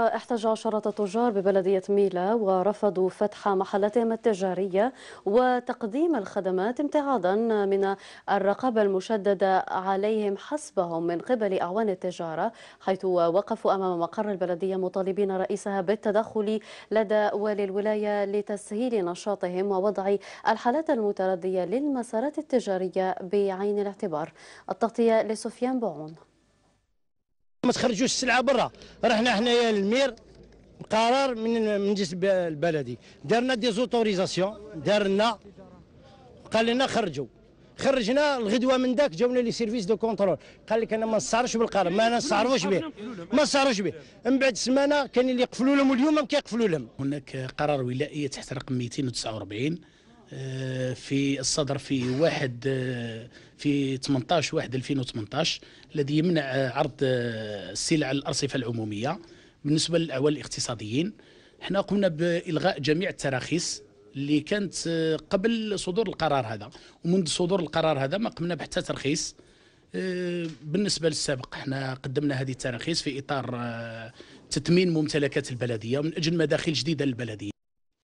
احتج عشرة تجار ببلدية ميلا ورفضوا فتح محلاتهم التجارية وتقديم الخدمات امتعاضا من الرقابة المشددة عليهم حسبهم من قبل أعوان التجارة حيث وقفوا أمام مقر البلدية مطالبين رئيسها بالتدخل لدى والي الولاية لتسهيل نشاطهم ووضع الحالات المتردية للمسارات التجارية بعين الاعتبار التغطية لسفيان بعون ما تخرجوش السلعه برا رحنا حنايا للمير قرار من مجلس البلدي دارنا دي زوتوريزاسيون دارنا قال لنا خرجوا خرجنا الغدوه من داك جاونا لي سيرفيس دو كونترول قال لك انا ما نصارش بالقرار ما نصاروش به ما نصاروش به من بعد سمانه كان اللي يقفلوا لهم اليوم ما كيقفلوا لهم هناك قرار ولائي تحت رقم 249 آه، في الصدر في واحد آه، في 18 واحد 2018 الذي يمنع عرض آه، السلع على الارصفه العموميه بالنسبه للاعوان الاقتصاديين احنا قمنا بالغاء جميع التراخيص اللي كانت قبل صدور القرار هذا ومنذ صدور القرار هذا ما قمنا بحتى ترخيص بالنسبه للسابق احنا قدمنا هذه التراخيص في اطار تثمين ممتلكات البلديه من اجل مداخل جديده للبلديه